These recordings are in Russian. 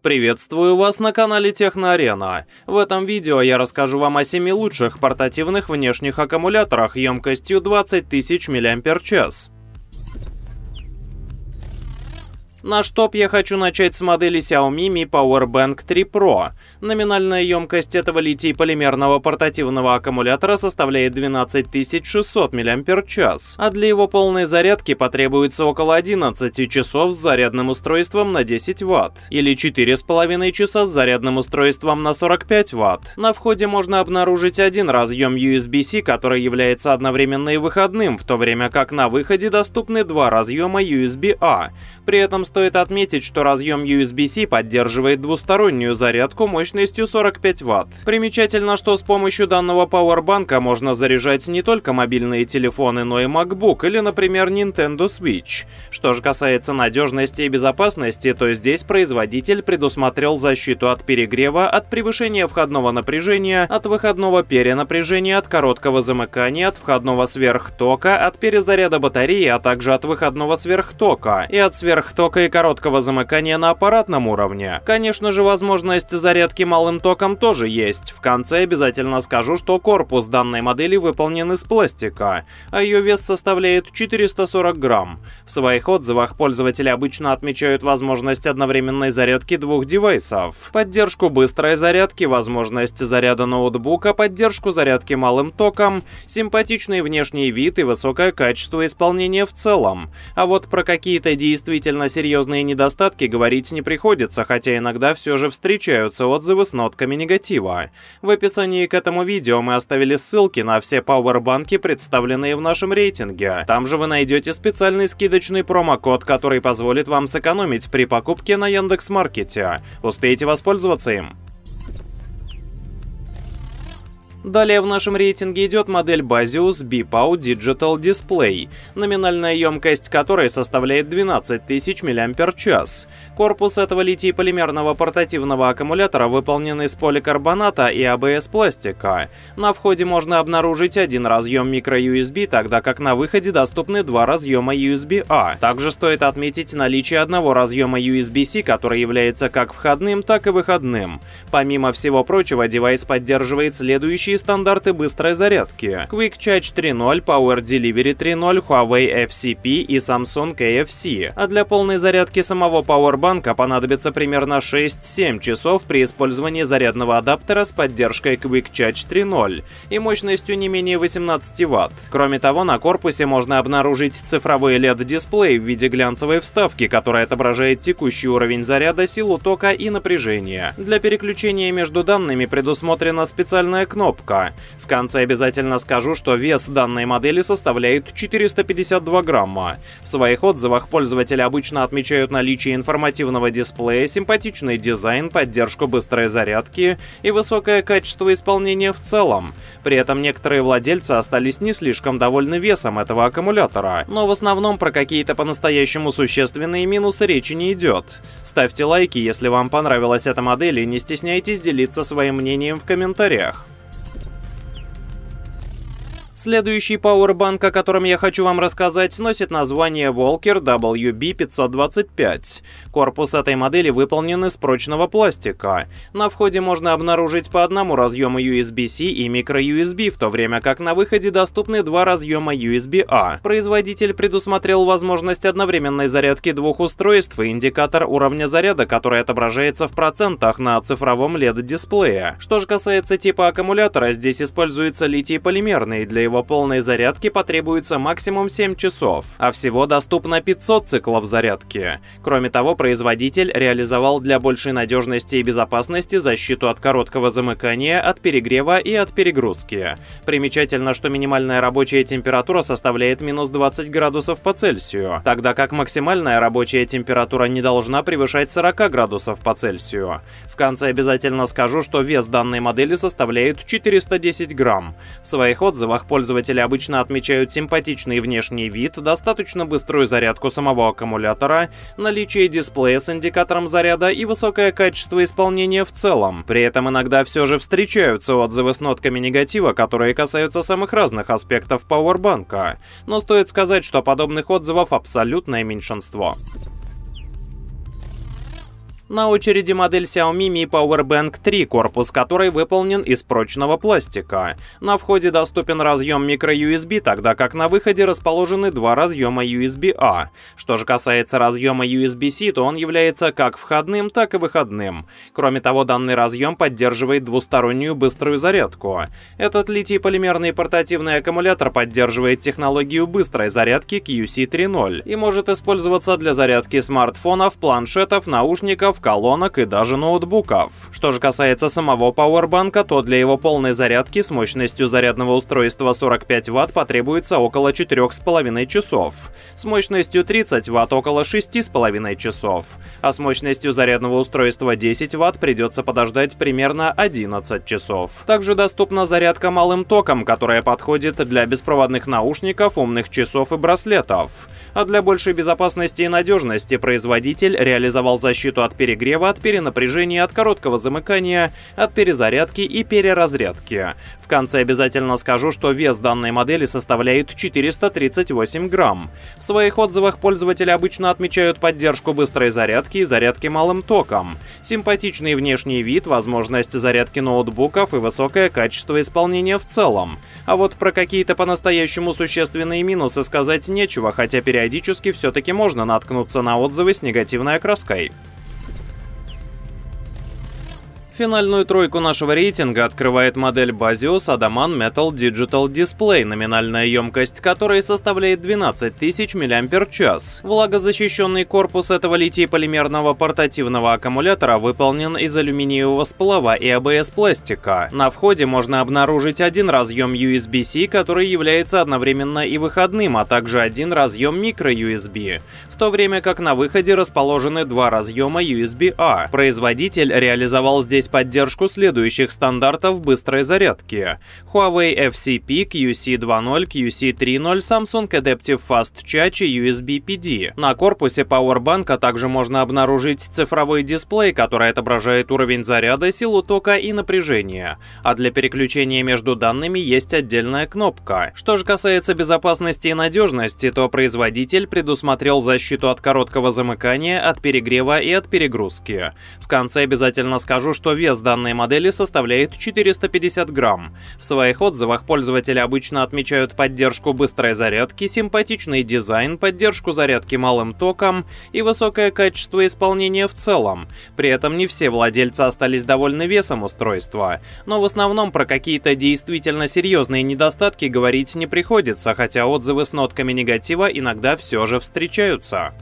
Приветствую вас на канале Техноарена. В этом видео я расскажу вам о 7 лучших портативных внешних аккумуляторах емкостью 20 тысяч мАч. Наш топ я хочу начать с модели Xiaomi Mi Power Bank 3 Pro. Номинальная емкость этого литий-полимерного портативного аккумулятора составляет 12600 мАч, а для его полной зарядки потребуется около 11 часов с зарядным устройством на 10 Вт или 4,5 часа с зарядным устройством на 45 Вт. На входе можно обнаружить один разъем USB-C, который является одновременно и выходным, в то время как на выходе доступны два разъема USB-A. А. При этом стоит стоит отметить, что разъем USB-C поддерживает двустороннюю зарядку мощностью 45 Вт. Примечательно, что с помощью данного пауэрбанка можно заряжать не только мобильные телефоны, но и MacBook или, например, Nintendo Switch. Что же касается надежности и безопасности, то здесь производитель предусмотрел защиту от перегрева, от превышения входного напряжения, от выходного перенапряжения, от короткого замыкания, от входного сверхтока, от перезаряда батареи, а также от выходного сверхтока и от сверхтока блока и короткого замыкания на аппаратном уровне. Конечно же, возможность зарядки малым током тоже есть. В конце обязательно скажу, что корпус данной модели выполнен из пластика, а ее вес составляет 440 грамм. В своих отзывах пользователи обычно отмечают возможность одновременной зарядки двух девайсов, поддержку быстрой зарядки, возможность заряда ноутбука, поддержку зарядки малым током, симпатичный внешний вид и высокое качество исполнения в целом. А вот про какие-то действительно серьезные серьезные недостатки говорить не приходится, хотя иногда все же встречаются отзывы с нотками негатива. В описании к этому видео мы оставили ссылки на все пауэрбанки, представленные в нашем рейтинге. Там же вы найдете специальный скидочный промокод, который позволит вам сэкономить при покупке на Яндекс.Маркете. Успейте воспользоваться им. Далее в нашем рейтинге идет модель Basius BPOW Digital Display, номинальная емкость которой составляет 12 тысяч мАч. Корпус этого литий-полимерного портативного аккумулятора выполнен из поликарбоната и ABS а пластика На входе можно обнаружить один разъем microUSB, тогда как на выходе доступны два разъема USB-A. А. Также стоит отметить наличие одного разъема USB-C, который является как входным, так и выходным. Помимо всего прочего, девайс поддерживает следующие текущие стандарты быстрой зарядки Quick Charge 3.0, Power Delivery 3.0, Huawei FCP и Samsung KFC. А для полной зарядки самого Powerbank понадобится примерно 6-7 часов при использовании зарядного адаптера с поддержкой Quick Charge 3.0 и мощностью не менее 18 Вт. Кроме того, на корпусе можно обнаружить цифровой LED-дисплей в виде глянцевой вставки, которая отображает текущий уровень заряда, силу тока и напряжения. Для переключения между данными предусмотрена специальная кнопка, легка. В конце обязательно скажу, что вес данной модели составляет 452 грамма. В своих отзывах пользователи обычно отмечают наличие информативного дисплея, симпатичный дизайн, поддержку быстрой зарядки и высокое качество исполнения в целом. При этом некоторые владельцы остались не слишком довольны весом этого аккумулятора, но в основном про какие-то по-настоящему существенные минусы речи не идет. Ставьте лайки, если вам понравилась эта модель и не стесняйтесь делиться своим мнением в комментариях. Следующий пауэрбанк, о котором я хочу вам рассказать, носит название Walker WB525. Корпус этой модели выполнен из прочного пластика. На входе можно обнаружить по одному разъему USB-C и microUSB, в то время как на выходе доступны два разъема USB-A. Производитель предусмотрел возможность одновременной зарядки двух устройств и индикатор уровня заряда, который отображается в процентах на цифровом LED-дисплее. Что же касается типа аккумулятора, здесь используется литий-полимерный для его полной зарядки потребуется максимум 7 часов, а всего доступно 500 циклов зарядки. Кроме того, производитель реализовал для большей надежности и безопасности защиту от короткого замыкания, от перегрева и от перегрузки. Примечательно, что минимальная рабочая температура составляет минус 20 градусов по Цельсию, тогда как максимальная рабочая температура не должна превышать 40 градусов по Цельсию. В конце обязательно скажу, что вес данной модели составляет 410 грамм. В своих отзывах по Пользователи обычно отмечают симпатичный внешний вид, достаточно быструю зарядку самого аккумулятора, наличие дисплея с индикатором заряда и высокое качество исполнения в целом. При этом иногда все же встречаются отзывы с нотками негатива, которые касаются самых разных аспектов Powerbank. Но стоит сказать, что подобных отзывов абсолютное меньшинство. На очереди модель Xiaomi Mi Power Bank 3, корпус которой выполнен из прочного пластика. На входе доступен разъем microUSB, тогда как на выходе расположены два разъема USB-A. А. Что же касается разъема USB-C, то он является как входным, так и выходным. Кроме того, данный разъем поддерживает двустороннюю быструю зарядку. Этот литий-полимерный портативный аккумулятор поддерживает технологию быстрой зарядки QC 3.0 и может использоваться для зарядки смартфонов, планшетов, наушников, датчиков, колонок и даже ноутбуков. Что же касается самого пауэрбанка, то для его полной зарядки с мощностью зарядного устройства 45 Вт потребуется около 4,5 часов, с мощностью 30 Вт около 6,5 часов, а с мощностью зарядного устройства 10 Вт придется подождать примерно 11 часов. Также доступна зарядка малым током, которая подходит для беспроводных наушников, умных часов и браслетов. А для большей безопасности и надежности производитель реализовал защиту от перегрева перегрева, от перенапряжения, от короткого замыкания, от перезарядки и переразрядки. В конце обязательно скажу, что вес данной модели составляет 438 грамм. В своих отзывах пользователи обычно отмечают поддержку быстрой зарядки и зарядки малым током, симпатичный внешний вид, возможность зарядки ноутбуков и высокое качество исполнения в целом. А вот про какие-то по-настоящему существенные минусы сказать нечего, хотя периодически все-таки можно наткнуться на отзывы с негативной окраской. Финальную тройку нашего рейтинга открывает модель Bazius Adaman Metal Digital Display, номинальная емкость которой составляет 12 тысяч мАч. Влагозащищенный корпус этого литий-полимерного портативного аккумулятора выполнен из алюминиевого сплава и ABS пластика На входе можно обнаружить один разъем USB-C, который является одновременно и выходным, а также один разъем microUSB, в то время как на выходе расположены два разъема USB-A. Производитель реализовал здесь получить поддержку следующих стандартов быстрой зарядки Huawei FCP, QC2.0, QC3.0, Samsung Adaptive Fast Charge и USB PD. На корпусе Powerbank а также можно обнаружить цифровой дисплей, который отображает уровень заряда, силу тока и напряжения. А для переключения между данными есть отдельная кнопка. Что же касается безопасности и надежности, то производитель предусмотрел защиту от короткого замыкания, от перегрева и от перегрузки. В конце обязательно скажу, что вес данной модели составляет 450 грамм. В своих отзывах пользователи обычно отмечают поддержку быстрой зарядки, симпатичный дизайн, поддержку зарядки малым током и высокое качество исполнения в целом. При этом не все владельцы остались довольны весом устройства, но в основном про какие-то действительно серьезные недостатки говорить не приходится, хотя отзывы с нотками негатива иногда все же встречаются.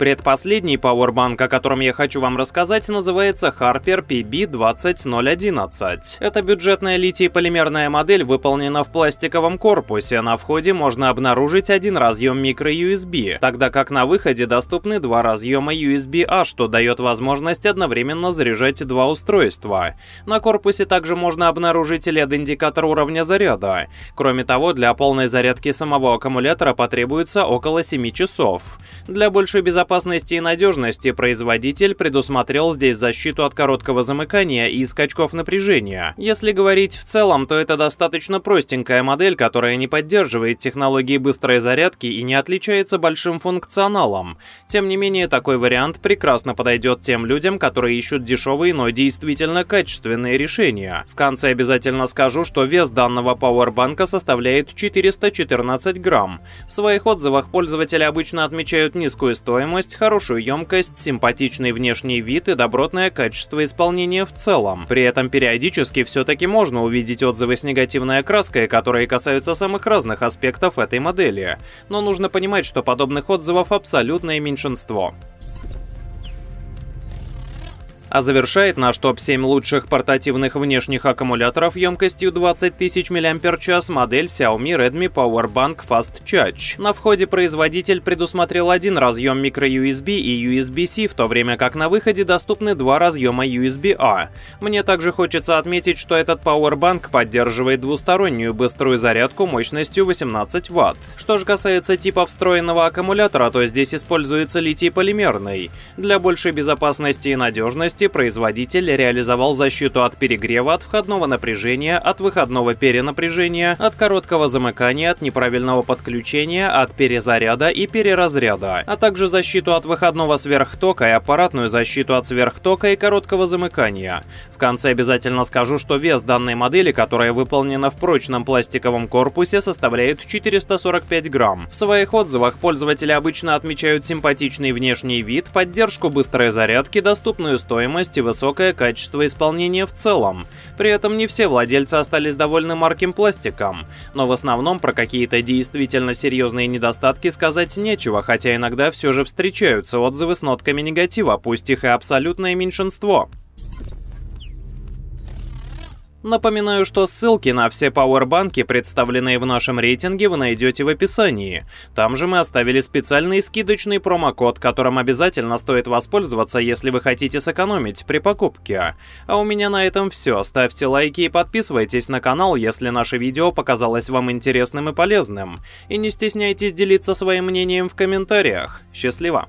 Предпоследний пауэрбанк, о котором я хочу вам рассказать, называется Harper PB20011. Эта бюджетная литий-полимерная модель выполнена в пластиковом корпусе. На входе можно обнаружить один разъем micro USB, тогда как на выходе доступны два разъема USB-A, а, что дает возможность одновременно заряжать два устройства. На корпусе также можно обнаружить LED-индикатор уровня заряда. Кроме того, для полной зарядки самого аккумулятора потребуется около 7 часов. Для большей безопасности безопасности и надежности производитель предусмотрел здесь защиту от короткого замыкания и скачков напряжения. Если говорить в целом, то это достаточно простенькая модель, которая не поддерживает технологии быстрой зарядки и не отличается большим функционалом. Тем не менее, такой вариант прекрасно подойдет тем людям, которые ищут дешевые, но действительно качественные решения. В конце обязательно скажу, что вес данного пауэрбанка составляет 414 грамм. В своих отзывах пользователи обычно отмечают низкую стоимость, стоимость, хорошую емкость, симпатичный внешний вид и добротное качество исполнения в целом. При этом периодически все-таки можно увидеть отзывы с негативной окраской, которые касаются самых разных аспектов этой модели. Но нужно понимать, что подобных отзывов абсолютное меньшинство. А завершает наш топ-7 лучших портативных внешних аккумуляторов емкостью 20 тысяч мАч модель Xiaomi Redmi Power Bank Fast Charge. На входе производитель предусмотрел один разъем microUSB и USB-C, в то время как на выходе доступны два разъема USB-A. Мне также хочется отметить, что этот Powerbank поддерживает двустороннюю быструю зарядку мощностью 18 Вт. Что же касается типа встроенного аккумулятора, то здесь используется литий-полимерный. Для большей безопасности и надежности мощности производитель реализовал защиту от перегрева, от входного напряжения, от выходного перенапряжения, от короткого замыкания, от неправильного подключения, от перезаряда и переразряда, а также защиту от выходного сверхтока и аппаратную защиту от сверхтока и короткого замыкания. В конце обязательно скажу, что вес данной модели, которая выполнена в прочном пластиковом корпусе, составляет 445 грамм. В своих отзывах пользователи обычно отмечают симпатичный внешний вид, поддержку быстрой зарядки, доступную стоимость, узнаваемость и высокое качество исполнения в целом. При этом не все владельцы остались довольны марким пластиком. Но в основном про какие-то действительно серьезные недостатки сказать нечего, хотя иногда все же встречаются отзывы с нотками негатива, пусть их и абсолютное меньшинство. Напоминаю, что ссылки на все пауэрбанки, представленные в нашем рейтинге, вы найдете в описании. Там же мы оставили специальный скидочный промокод, которым обязательно стоит воспользоваться, если вы хотите сэкономить при покупке. А у меня на этом все. Ставьте лайки и подписывайтесь на канал, если наше видео показалось вам интересным и полезным. И не стесняйтесь делиться своим мнением в комментариях. Счастливо!